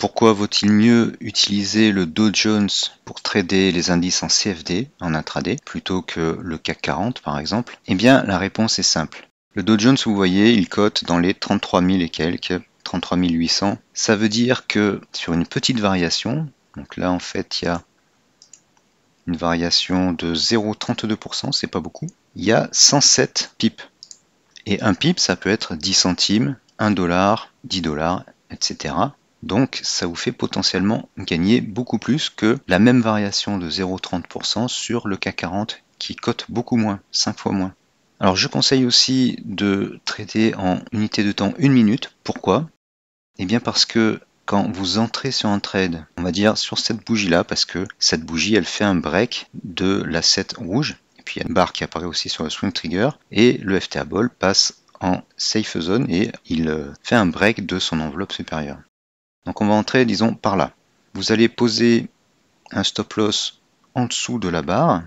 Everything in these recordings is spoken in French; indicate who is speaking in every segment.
Speaker 1: Pourquoi vaut-il mieux utiliser le Dow Jones pour trader les indices en CFD, en intraday, plutôt que le CAC 40 par exemple Eh bien, la réponse est simple. Le Dow Jones, vous voyez, il cote dans les 33 000 et quelques, 33 800. Ça veut dire que sur une petite variation, donc là en fait il y a une variation de 0,32%, c'est pas beaucoup, il y a 107 pips. Et un pip, ça peut être 10 centimes, 1 dollar, 10 dollars, etc. Donc ça vous fait potentiellement gagner beaucoup plus que la même variation de 0,30% sur le CAC 40 qui cote beaucoup moins, 5 fois moins. Alors je conseille aussi de trader en unité de temps 1 minute. Pourquoi Eh bien parce que quand vous entrez sur un trade, on va dire sur cette bougie là, parce que cette bougie elle fait un break de l'asset rouge, et puis il y a une barre qui apparaît aussi sur le swing trigger, et le FTA ball passe en safe zone et il euh, fait un break de son enveloppe supérieure. Donc on va entrer, disons, par là. Vous allez poser un stop loss en dessous de la barre.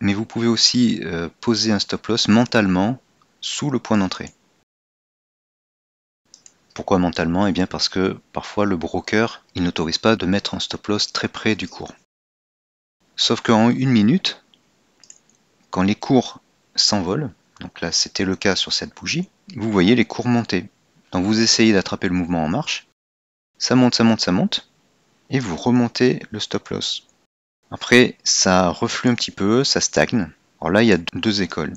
Speaker 1: Mais vous pouvez aussi euh, poser un stop loss mentalement sous le point d'entrée. Pourquoi mentalement Eh bien parce que parfois le broker, il n'autorise pas de mettre un stop loss très près du cours. Sauf qu'en une minute, quand les cours s'envolent, donc là c'était le cas sur cette bougie, vous voyez les cours monter. Donc vous essayez d'attraper le mouvement en marche, ça monte, ça monte, ça monte, et vous remontez le stop loss. Après, ça reflue un petit peu, ça stagne. Alors là, il y a deux écoles.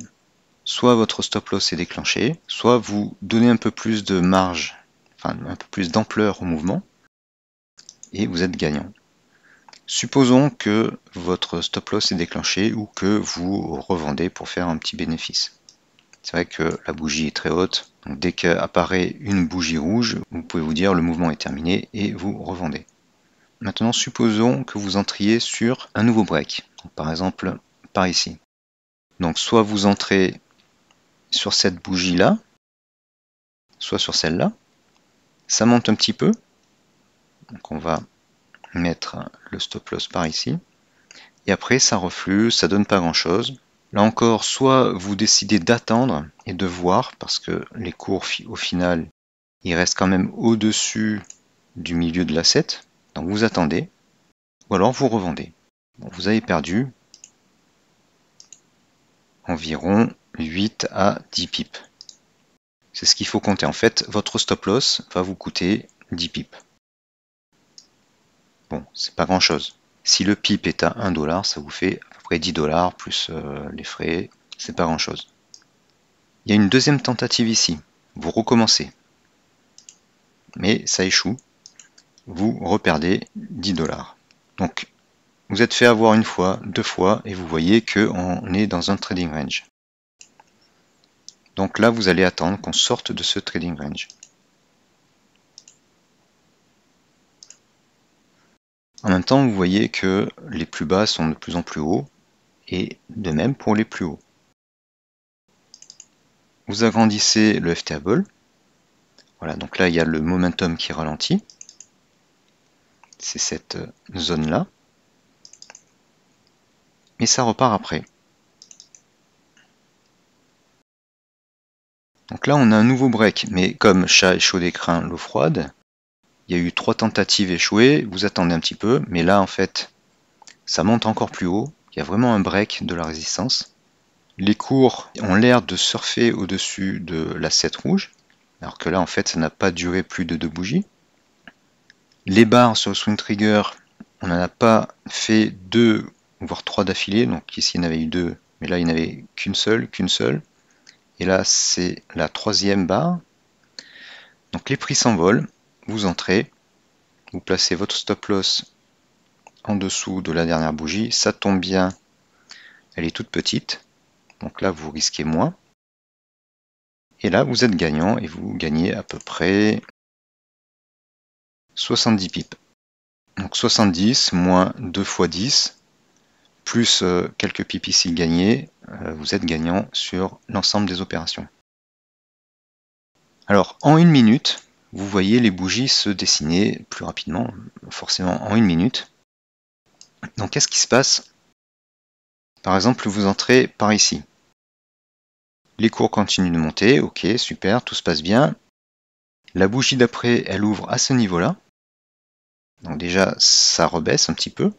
Speaker 1: Soit votre stop loss est déclenché, soit vous donnez un peu plus de marge, enfin un peu plus d'ampleur au mouvement, et vous êtes gagnant. Supposons que votre stop loss est déclenché ou que vous revendez pour faire un petit bénéfice. C'est vrai que la bougie est très haute. dès qu'apparaît une bougie rouge, vous pouvez vous dire le mouvement est terminé et vous revendez. Maintenant, supposons que vous entriez sur un nouveau break. par exemple, par ici. Donc soit vous entrez sur cette bougie-là, soit sur celle-là. Ça monte un petit peu. Donc on va mettre le stop loss par ici. Et après, ça reflue, ça donne pas grand-chose. Là encore, soit vous décidez d'attendre et de voir, parce que les cours au final, ils restent quand même au-dessus du milieu de l'asset. Donc vous attendez, ou alors vous revendez. vous avez perdu environ 8 à 10 pips. C'est ce qu'il faut compter. En fait, votre stop loss va vous coûter 10 pips. Bon, c'est pas grand chose. Si le pip est à 1 dollar, ça vous fait près 10 dollars plus euh, les frais, c'est pas grand chose. Il y a une deuxième tentative ici, vous recommencez, mais ça échoue, vous reperdez 10 dollars. Donc vous êtes fait avoir une fois, deux fois, et vous voyez qu'on est dans un trading range. Donc là, vous allez attendre qu'on sorte de ce trading range. En même temps, vous voyez que les plus bas sont de plus en plus hauts, et de même pour les plus hauts. Vous agrandissez le FTable. Voilà, donc là il y a le momentum qui ralentit. C'est cette euh, zone-là. Mais ça repart après. Donc là, on a un nouveau break, mais comme chat est chaud d'écran, l'eau froide, il y a eu trois tentatives échouées, vous attendez un petit peu, mais là, en fait, ça monte encore plus haut, il y a vraiment un break de la résistance. Les cours ont l'air de surfer au-dessus de la 7 rouge, alors que là en fait ça n'a pas duré plus de deux bougies. Les barres sur le swing trigger, on n'en a pas fait deux voire trois d'affilée, donc ici il y en avait eu deux, mais là il n'y en avait qu'une seule, qu'une seule. Et là c'est la troisième barre. Donc les prix s'envolent, vous entrez, vous placez votre stop loss en dessous de la dernière bougie. Ça tombe bien, elle est toute petite. Donc là, vous risquez moins. Et là, vous êtes gagnant et vous gagnez à peu près 70 pips. Donc 70 moins 2 fois 10, plus euh, quelques pips ici gagnés, euh, vous êtes gagnant sur l'ensemble des opérations. Alors en une minute, vous voyez les bougies se dessiner plus rapidement, forcément en une minute. Donc qu'est-ce qui se passe Par exemple, vous entrez par ici. Les cours continuent de monter, ok, super, tout se passe bien. La bougie d'après, elle ouvre à ce niveau-là. Donc déjà, ça rebaisse un petit peu.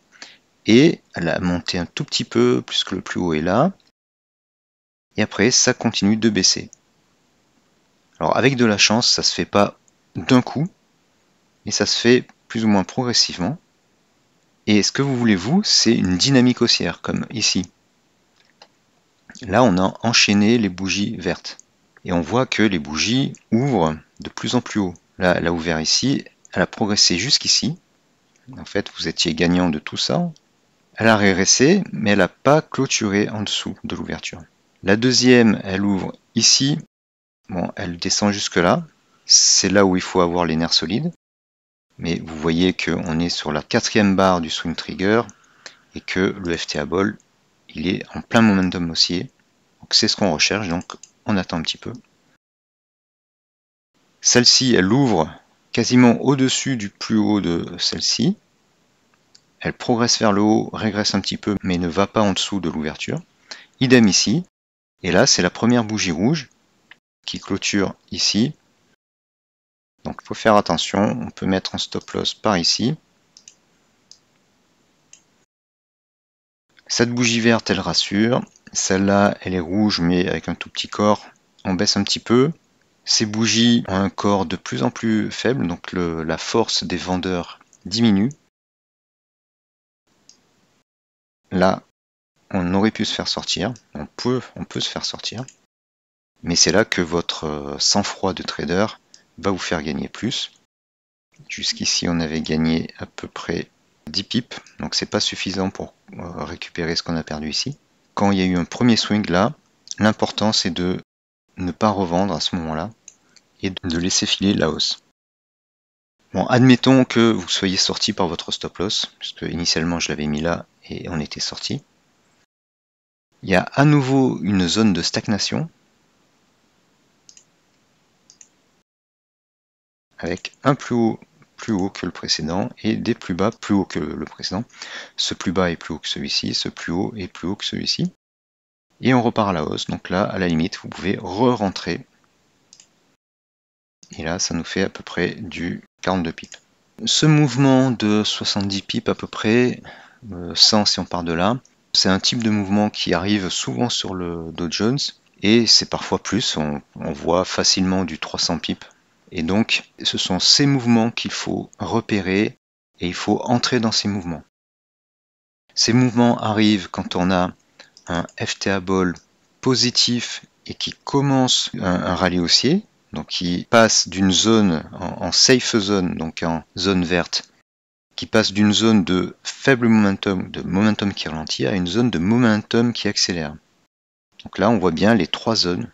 Speaker 1: Et elle a monté un tout petit peu, puisque le plus haut est là. Et après, ça continue de baisser. Alors avec de la chance, ça se fait pas d'un coup, mais ça se fait plus ou moins progressivement. Et ce que vous voulez, vous, c'est une dynamique haussière, comme ici. Là, on a enchaîné les bougies vertes. Et on voit que les bougies ouvrent de plus en plus haut. Là, elle a ouvert ici, elle a progressé jusqu'ici. En fait, vous étiez gagnant de tout ça. Elle a régressé, mais elle n'a pas clôturé en dessous de l'ouverture. La deuxième, elle ouvre ici. Bon, elle descend jusque là. C'est là où il faut avoir les nerfs solides mais vous voyez qu'on est sur la quatrième barre du swing trigger et que le FTA ball il est en plein momentum haussier donc c'est ce qu'on recherche donc on attend un petit peu celle-ci elle ouvre quasiment au-dessus du plus haut de celle-ci elle progresse vers le haut, régresse un petit peu mais ne va pas en dessous de l'ouverture idem ici et là c'est la première bougie rouge qui clôture ici donc il faut faire attention, on peut mettre un stop loss par ici. Cette bougie verte, elle rassure. Celle-là, elle est rouge, mais avec un tout petit corps. On baisse un petit peu. Ces bougies ont un corps de plus en plus faible, donc la force des vendeurs diminue. Là, on aurait pu se faire sortir. On peut, on peut se faire sortir. Mais c'est là que votre euh, sang-froid de trader va vous faire gagner plus. Jusqu'ici, on avait gagné à peu près 10 pips, donc c'est pas suffisant pour euh, récupérer ce qu'on a perdu ici. Quand il y a eu un premier swing là, l'important c'est de ne pas revendre à ce moment-là et de laisser filer la hausse. Bon, admettons que vous soyez sorti par votre stop loss, puisque initialement je l'avais mis là et on était sorti. Il y a à nouveau une zone de stagnation, avec un plus haut plus haut que le précédent et des plus bas plus haut que le précédent. Ce plus bas est plus haut que celui-ci, ce plus haut est plus haut que celui-ci. Et on repart à la hausse, donc là à la limite vous pouvez re-rentrer. Et là ça nous fait à peu près du 42 pips. Ce mouvement de 70 pips à peu près, 100 euh, si on part de là, c'est un type de mouvement qui arrive souvent sur le Dow Jones et c'est parfois plus, on, on voit facilement du 300 pips et donc, ce sont ces mouvements qu'il faut repérer et il faut entrer dans ces mouvements. Ces mouvements arrivent quand on a un FTA ball positif et qui commence un, rallye haussier, donc qui passe d'une zone en, safe zone, donc en zone verte, qui passe d'une zone de faible momentum, de momentum qui ralentit, à une zone de momentum qui accélère. Donc là, on voit bien les trois zones.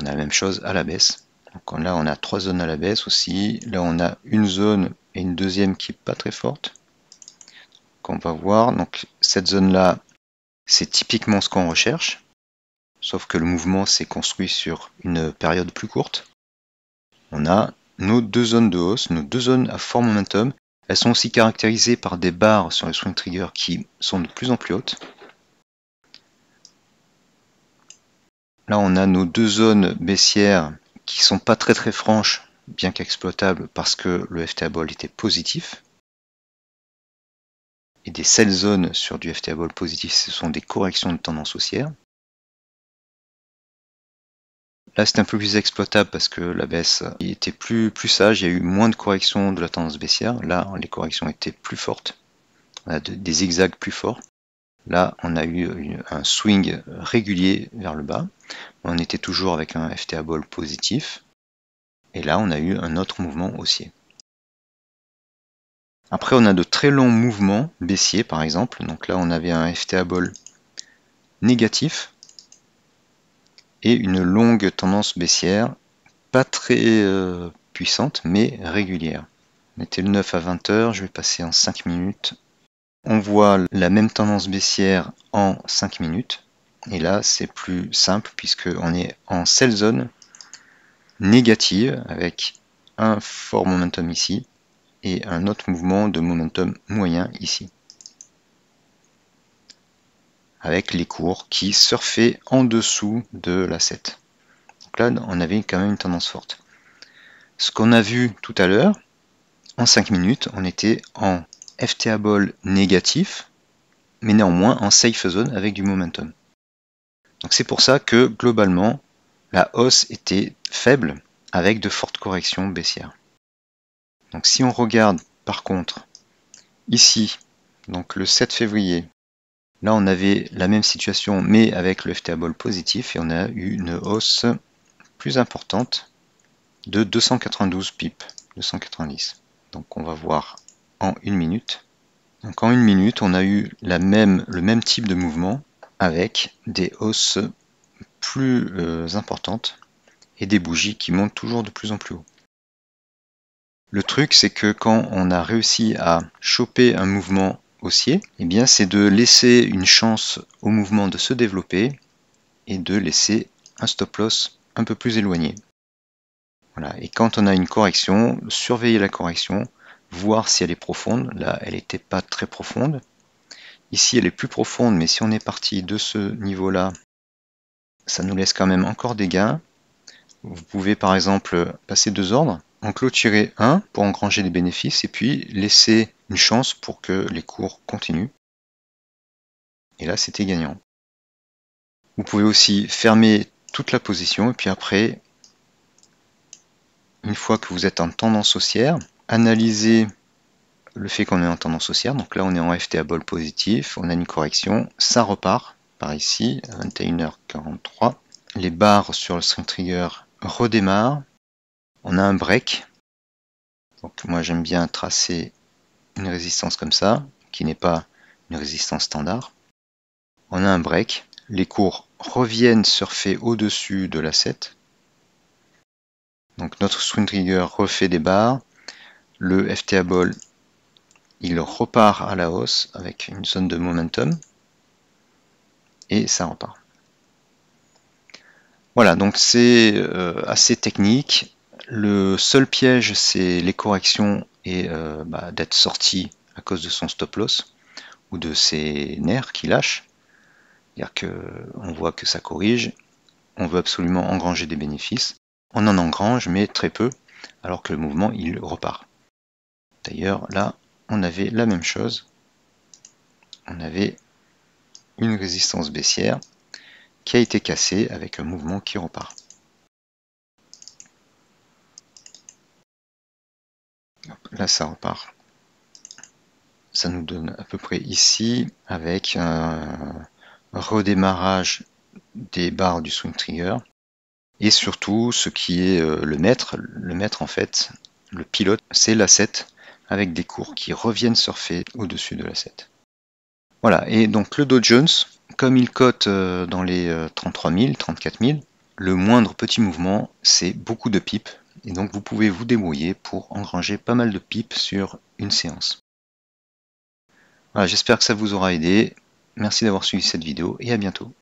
Speaker 1: On a la même chose à la baisse. Donc là, on a trois zones à la baisse aussi. Là, on a une zone et une deuxième qui n'est pas très forte. Donc on va voir. Donc cette zone-là, c'est typiquement ce qu'on recherche. Sauf que le mouvement s'est construit sur une période plus courte. On a nos deux zones de hausse, nos deux zones à fort momentum. Elles sont aussi caractérisées par des barres sur les swing trigger qui sont de plus en plus hautes. Là, on a nos deux zones baissières qui sont pas très très franches, bien qu'exploitables, parce que le FTA ball était positif. Et des sell zones sur du FTA ball positif, ce sont des corrections de tendance haussière. Là, c'est un peu plus exploitable parce que la baisse était plus, sage, il y a eu moins de corrections de la tendance baissière. Là, les corrections étaient plus fortes, on a des zigzags plus forts. Là, on a eu un swing régulier vers le bas. On était toujours avec un FTA ball positif. Et là, on a eu un autre mouvement haussier. Après, on a de très longs mouvements baissiers, par exemple. Donc là, on avait un FTA ball négatif et une longue tendance baissière, pas très euh, puissante, mais régulière. On était le 9 à 20 heures, je vais passer en 5 minutes on voit la même tendance baissière en 5 minutes. Et là, c'est plus simple puisque on est en sell zone négative avec un fort momentum ici et un autre mouvement de momentum moyen ici. Avec les cours qui surfaient en dessous de la 7. Donc là, on avait quand même une tendance forte. Ce qu'on a vu tout à l'heure, en 5 minutes, on était en FTA ball négatif, mais néanmoins en safe zone avec du momentum. Donc c'est pour ça que globalement, la hausse était faible avec de fortes corrections baissières. Donc si on regarde par contre ici, donc le 7 février, là on avait la même situation mais avec le FTA ball positif et on a eu une hausse plus importante de 292 pips, 290. Donc on va voir en une minute. Donc en une minute, on a eu le même type de mouvement avec des hausses plus euh, importantes et des bougies qui montent toujours de plus en plus haut. Le truc, c'est que quand on a réussi à choper un mouvement haussier, eh bien c'est de laisser une chance au mouvement de se développer et de laisser un stop loss un peu plus éloigné. Voilà. Et quand on a une correction, surveiller la correction voir si elle est profonde. Là, elle n'était pas très profonde. Ici, elle est plus profonde, mais si on est parti de ce niveau-là, ça nous laisse quand même encore des gains. Vous pouvez par exemple passer deux ordres, en clôturer un pour engranger des bénéfices et puis laisser une chance pour que les cours continuent. Et là, c'était gagnant. Vous pouvez aussi fermer toute la position et puis après, une fois que vous êtes en tendance haussière, analyser le fait qu'on est en tendance haussière, donc là on est en à bol positif, on a une correction, ça repart par ici, à 21h43, les barres sur le string trigger redémarrent, on a un break, donc moi j'aime bien tracer une résistance comme ça, qui n'est pas une résistance standard, on a un break, les cours reviennent surfer au-dessus de la donc notre string trigger refait des barres, le FTA Ball il repart à la hausse avec une zone de momentum et ça repart. Voilà, donc c'est euh, assez technique. Le seul piège, c'est les corrections et euh, bah, d'être sorti à cause de son stop loss ou de ses nerfs qui lâchent. C'est-à-dire voit que ça corrige, on veut absolument engranger des bénéfices. On en engrange, mais très peu, alors que le mouvement, il repart. D'ailleurs, là, on avait la même chose. On avait une résistance baissière qui a été cassée avec un mouvement qui repart. Là, ça repart. Ça nous donne à peu près ici, avec un redémarrage des barres du swing trigger. Et surtout, ce qui est euh, le maître, le maître en fait, le pilote, c'est l'asset avec des cours qui reviennent surfer au-dessus de la 7. Voilà, et donc le Dow Jones, comme il cote euh, dans les 33 000, 34 000, le moindre petit mouvement, c'est beaucoup de pipes, et donc vous pouvez vous débrouiller pour engranger pas mal de pipes sur une séance. Voilà, j'espère que ça vous aura aidé, merci d'avoir suivi cette vidéo, et à bientôt.